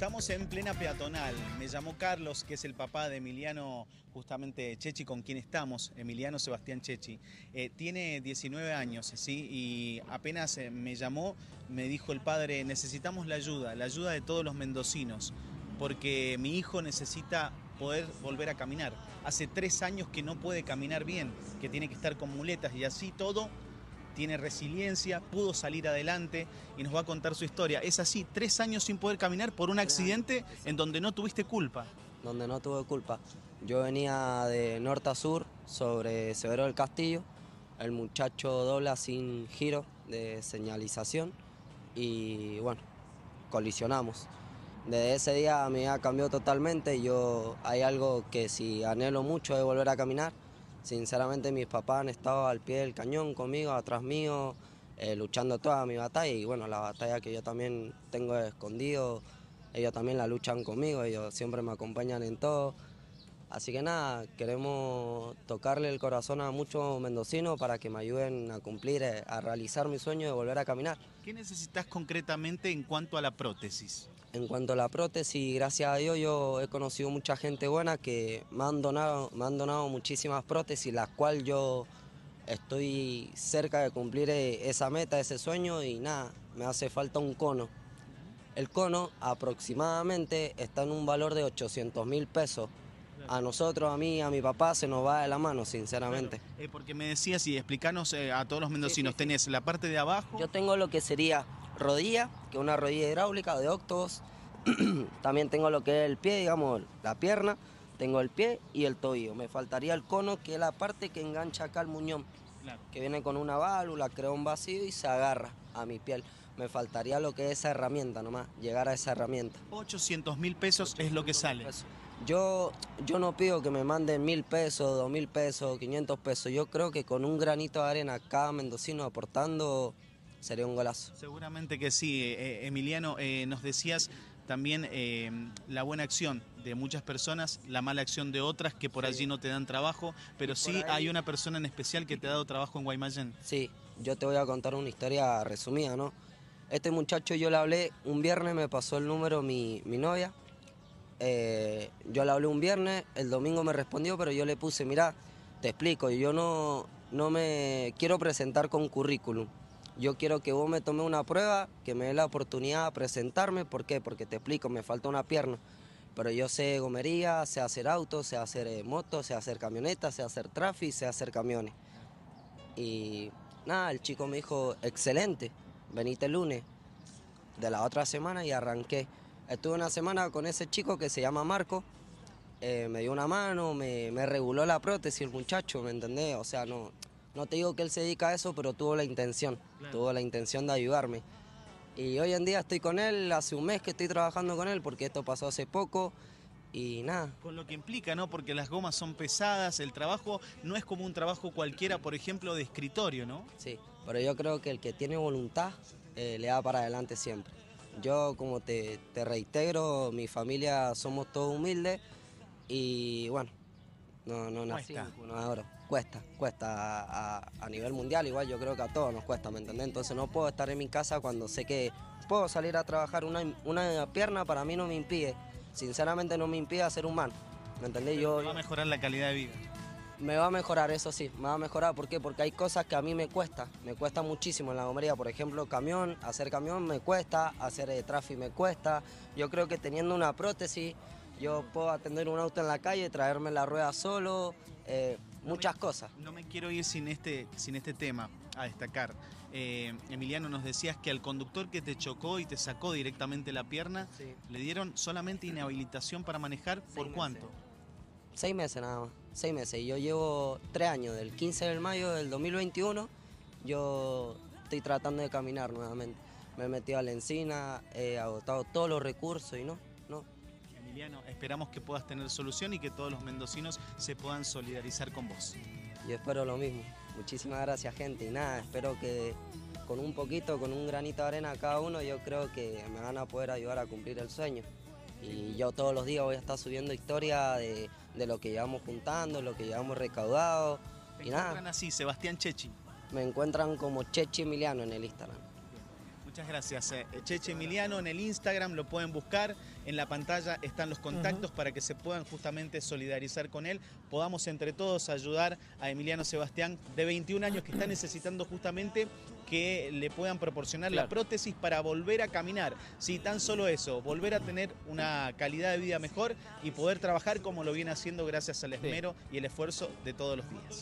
Estamos en plena peatonal. Me llamó Carlos, que es el papá de Emiliano, justamente Chechi, con quien estamos, Emiliano Sebastián Chechi. Eh, tiene 19 años, ¿sí? Y apenas eh, me llamó, me dijo el padre, necesitamos la ayuda, la ayuda de todos los mendocinos, porque mi hijo necesita poder volver a caminar. Hace tres años que no puede caminar bien, que tiene que estar con muletas y así todo tiene resiliencia, pudo salir adelante y nos va a contar su historia. Es así, tres años sin poder caminar por un accidente en donde no tuviste culpa. Donde no tuve culpa. Yo venía de norte a sur sobre Severo del Castillo. El muchacho dobla sin giro de señalización y bueno, colisionamos. Desde ese día mi vida cambió totalmente. Yo hay algo que si anhelo mucho es volver a caminar Sinceramente mis papás han estado al pie del cañón conmigo, atrás mío, eh, luchando toda mi batalla y bueno, la batalla que yo también tengo escondido, ellos también la luchan conmigo, ellos siempre me acompañan en todo. Así que nada, queremos tocarle el corazón a muchos mendocinos para que me ayuden a cumplir, eh, a realizar mi sueño de volver a caminar. ¿Qué necesitas concretamente en cuanto a la prótesis? En cuanto a la prótesis, gracias a Dios yo he conocido mucha gente buena que me han donado, me han donado muchísimas prótesis, las cuales yo estoy cerca de cumplir eh, esa meta, ese sueño y nada, me hace falta un cono. El cono aproximadamente está en un valor de 800 mil pesos a nosotros, a mí, a mi papá, se nos va de la mano, sinceramente. Eh, porque me decías, y explicanos eh, a todos los mendocinos, tenés la parte de abajo. Yo tengo lo que sería rodilla, que es una rodilla hidráulica de octos. También tengo lo que es el pie, digamos, la pierna. Tengo el pie y el tobillo. Me faltaría el cono, que es la parte que engancha acá el muñón. Que viene con una válvula, crea un vacío y se agarra a mi piel me faltaría lo que es esa herramienta nomás, llegar a esa herramienta. 800 mil pesos es lo que sale. Yo, yo no pido que me manden mil pesos, dos mil pesos, quinientos pesos. Yo creo que con un granito de arena cada mendocino aportando sería un golazo. Seguramente que sí. Eh, eh, Emiliano, eh, nos decías también la buena acción de muchas personas, la mala acción de otras que por allí no te dan trabajo, pero sí hay una persona en especial que te ha dado trabajo en Guaymallén. Sí, yo te voy a contar una historia resumida, ¿no? Este muchacho yo le hablé, un viernes me pasó el número mi, mi novia, eh, yo le hablé un viernes, el domingo me respondió, pero yo le puse, mira, te explico, yo no, no me quiero presentar con currículum. Yo quiero que vos me tomes una prueba, que me dé la oportunidad de presentarme. ¿Por qué? Porque te explico, me falta una pierna. Pero yo sé gomería, sé hacer autos, sé hacer moto, eh, motos, sé hacer camionetas, sé hacer tráfico, sé hacer camiones. Y nada, el chico me dijo, excelente, venite el lunes de la otra semana y arranqué. Estuve una semana con ese chico que se llama Marco. Eh, me dio una mano, me, reguló la prótesis el muchacho, ¿me entendés? O sea, no, no te digo que él se dedica a eso, pero tuvo la intención, tuvo la intención de ayudarme. Y hoy en día estoy con él, hace un mes que estoy trabajando con él, porque esto pasó hace poco y nada. Con lo que implica, ¿no? Porque las gomas son pesadas, el trabajo no es como un trabajo cualquiera, por ejemplo, de escritorio, ¿no? Sí, pero yo creo que el que tiene voluntad eh, le da para adelante siempre. Yo, como te, reitero, mi familia somos todos humildes y bueno, no, no no, ahora. Cuesta, cuesta a, nivel mundial, igual yo creo que a todos nos cuesta, ¿me entendés? Entonces no puedo estar en mi casa cuando sé que puedo salir a trabajar una, una pierna, para mí no me impide, sinceramente no me impide ser humano, ¿me entendés? yo, va a mejorar la calidad de vida. Me va a mejorar, eso sí, me va a mejorar. ¿Por qué? Porque hay cosas que a mí me cuesta, me cuesta muchísimo en la gomería. Por ejemplo, camión, hacer camión me cuesta, hacer eh, tráfico me cuesta. Yo creo que teniendo una prótesis, yo puedo atender un auto en la calle, traerme la rueda solo, eh, muchas cosas. No me quiero ir sin este, sin este tema a destacar. Eh, Emiliano, nos decías que al conductor que te chocó y te sacó directamente la pierna, le dieron solamente inhabilitación para manejar, ¿por cuánto? seis meses nada más, seis meses. Y yo llevo tres años, del 15 de mayo del 2021, yo estoy tratando de caminar nuevamente. Me he metido a la encina, he agotado todos los recursos y no, no. Emiliano, esperamos que puedas tener solución y que todos los mendocinos se puedan solidarizar con vos. Yo espero lo mismo. Muchísimas gracias, gente. Y nada, espero que con un poquito, con un granito de arena cada uno, yo creo que me van a poder ayudar a cumplir el sueño. Y yo todos los días voy a estar subiendo historia de, lo que llevamos juntando, lo que llevamos recaudado. y nada. así, Sebastián Chechi? Me encuentran como Chechi Emiliano en el Instagram. Muchas gracias. Eh, eh, Cheche Emiliano en el Instagram lo pueden buscar. En la pantalla están los contactos para que se puedan justamente solidarizar con él. Podamos entre todos ayudar a Emiliano Sebastián, de 21 años, que está necesitando justamente que le puedan proporcionar la prótesis para volver a caminar. Sí, tan solo eso, volver a tener una calidad de vida mejor y poder trabajar como lo viene haciendo gracias al esmero y el esfuerzo de todos los días.